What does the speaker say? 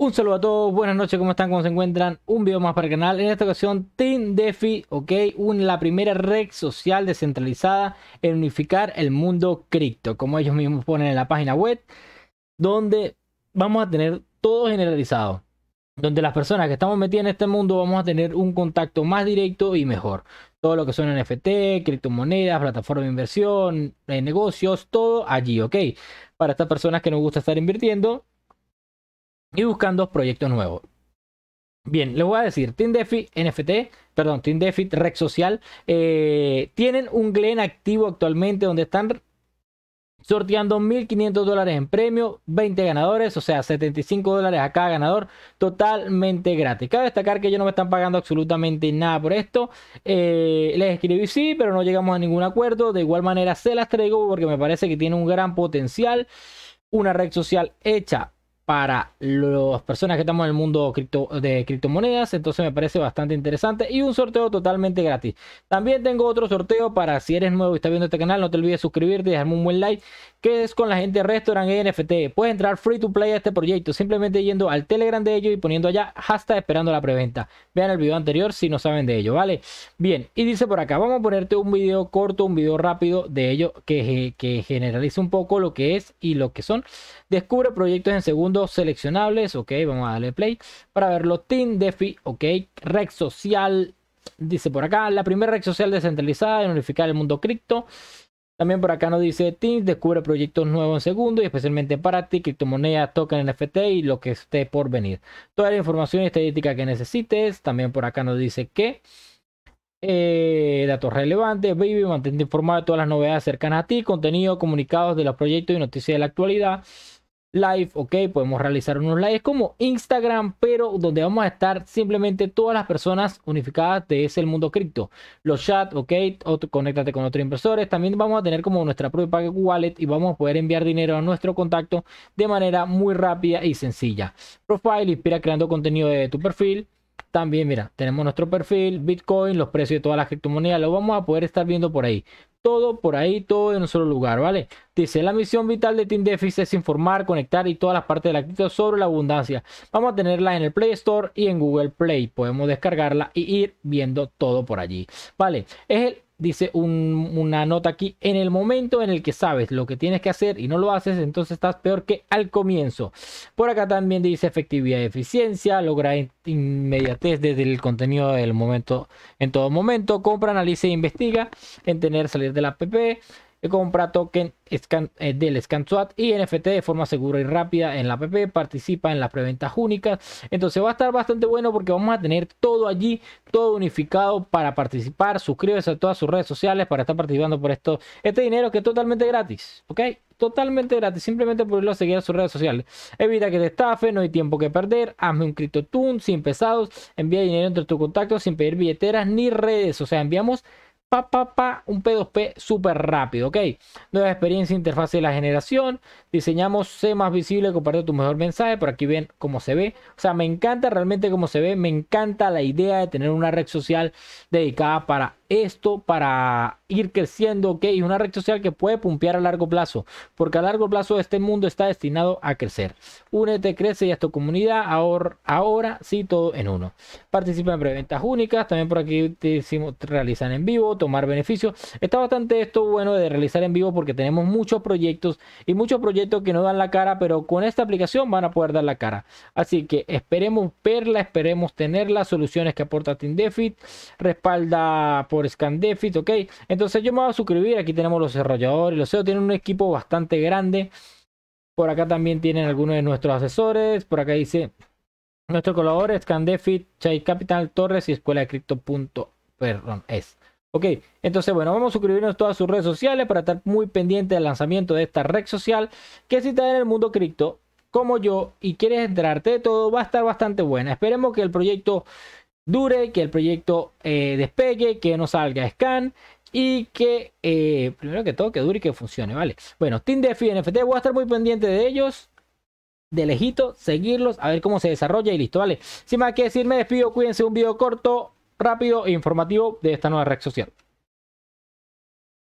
Un saludo a todos, buenas noches, ¿cómo están? ¿Cómo se encuentran? Un video más para el canal. En esta ocasión, Team DeFi, ¿ok? la primera red social descentralizada en unificar el mundo cripto, como ellos mismos ponen en la página web, donde vamos a tener todo generalizado. Donde las personas que estamos metidas en este mundo vamos a tener un contacto más directo y mejor. Todo lo que son NFT, criptomonedas, plataforma de inversión, eh, negocios, todo allí, ¿ok? Para estas personas que nos gusta estar invirtiendo, y buscando proyectos nuevos. Bien, les voy a decir, Team Defi NFT, perdón, Team Defi Red Social, eh, tienen un Glen activo actualmente donde están sorteando 1.500 dólares en premio, 20 ganadores, o sea, 75 dólares a cada ganador, totalmente gratis. Cabe destacar que ellos no me están pagando absolutamente nada por esto. Eh, les escribí sí, pero no llegamos a ningún acuerdo. De igual manera se las traigo porque me parece que tiene un gran potencial. Una red social hecha para las personas que estamos en el mundo de criptomonedas. Entonces me parece bastante interesante y un sorteo totalmente gratis. También tengo otro sorteo para si eres nuevo y estás viendo este canal, no te olvides suscribirte y dejarme un buen like, que es con la gente de Restaurant NFT. Puedes entrar free to play a este proyecto simplemente yendo al Telegram de ellos y poniendo allá Hasta esperando la preventa. Vean el video anterior si no saben de ello, ¿vale? Bien, y dice por acá, vamos a ponerte un video corto, un video rápido de ello que, que generalice un poco lo que es y lo que son. Descubre proyectos en segundo seleccionables, ok, vamos a darle play para verlo. Team Defi, ok, red social, dice por acá, la primera red social descentralizada en unificar el mundo cripto. También por acá nos dice Teams, descubre proyectos nuevos en segundo y especialmente para ti, criptomonedas, token NFT y lo que esté por venir. Toda la información estadística que necesites. También por acá nos dice que eh, datos relevantes, baby, mantente informado de todas las novedades cercanas a ti, contenido, comunicados de los proyectos y noticias de la actualidad live, ok, podemos realizar unos lives como Instagram, pero donde vamos a estar simplemente todas las personas unificadas de ese mundo cripto. Los chats, ok, conéctate con otros inversores. También vamos a tener como nuestra propia wallet y vamos a poder enviar dinero a nuestro contacto de manera muy rápida y sencilla. Profile, inspira creando contenido de tu perfil. También, mira, tenemos nuestro perfil, Bitcoin, los precios de todas las criptomonedas, lo vamos a poder estar viendo por ahí. Todo por ahí, todo en un solo lugar, ¿vale? Dice, la misión vital de Team Deficit es informar, conectar y todas las partes de la cripto sobre la abundancia. Vamos a tenerla en el Play Store y en Google Play. Podemos descargarla y ir viendo todo por allí, ¿vale? Es el dice una nota aquí, en el momento en el que sabes lo que tienes que hacer y no lo haces, entonces estás peor que al comienzo. Por acá también dice efectividad y eficiencia, logra inmediatez desde el contenido del momento, en todo momento, compra, analiza e investiga, en tener salir de la app, compra token scan, eh, del y NFT de forma segura y rápida en la app. Participa en las preventas únicas. Entonces va a estar bastante bueno porque vamos a tener todo allí, todo unificado para participar. Suscríbete a todas sus redes sociales para estar participando por esto. Este dinero que es totalmente gratis. ¿Ok? totalmente gratis, simplemente por irlo a seguir a sus redes sociales. Evita que te estafe. no hay tiempo que perder, hazme un Tune sin pesados, envía dinero entre tus contactos sin pedir billeteras ni redes, o sea, enviamos pa, un P2P súper rápido, ¿ok? Nueva experiencia, interfaz de la generación, diseñamos, sé más visible, comparte tu mejor mensaje, por aquí ven cómo se ve, o sea, me encanta realmente cómo se ve, me encanta la idea de tener una red social dedicada para esto para ir creciendo, ¿ok? Y una red social que puede pumpear a largo plazo, porque a largo plazo este mundo está destinado a crecer. Únete, crece y a tu comunidad, ahora, ahora sí, todo en uno. Participa en preventas únicas, también por aquí te hicimos realizan en vivo, tomar beneficios. Está bastante esto bueno de realizar en vivo porque tenemos muchos proyectos y muchos proyectos que no dan la cara, pero con esta aplicación van a poder dar la cara. Así que esperemos verla, esperemos tener las soluciones que aporta Team Defit respalda por por Scandefit, ok. Entonces yo me voy a suscribir. Aquí tenemos los desarrolladores, los e SEO. Tienen un equipo bastante grande. Por acá también tienen algunos de nuestros asesores. Por acá dice nuestro colaborador Scandefit, Chai Capital Torres y Escuela de Cripto. Perdón, es. Ok, entonces bueno, vamos a suscribirnos todas sus redes sociales para estar muy pendiente del lanzamiento de esta red social que si está en el mundo cripto como yo y quieres enterarte de todo, va a estar bastante buena. Esperemos que el proyecto dure, que el proyecto eh, despegue, que no salga scan y que eh, primero que todo que dure y que funcione, ¿vale? Bueno, Team DeFi NFT, voy a estar muy pendiente de ellos. De lejito, seguirlos, a ver cómo se desarrolla y listo, ¿vale? Sin más que decir, me despido, cuídense, un video corto, rápido e informativo de esta nueva red social.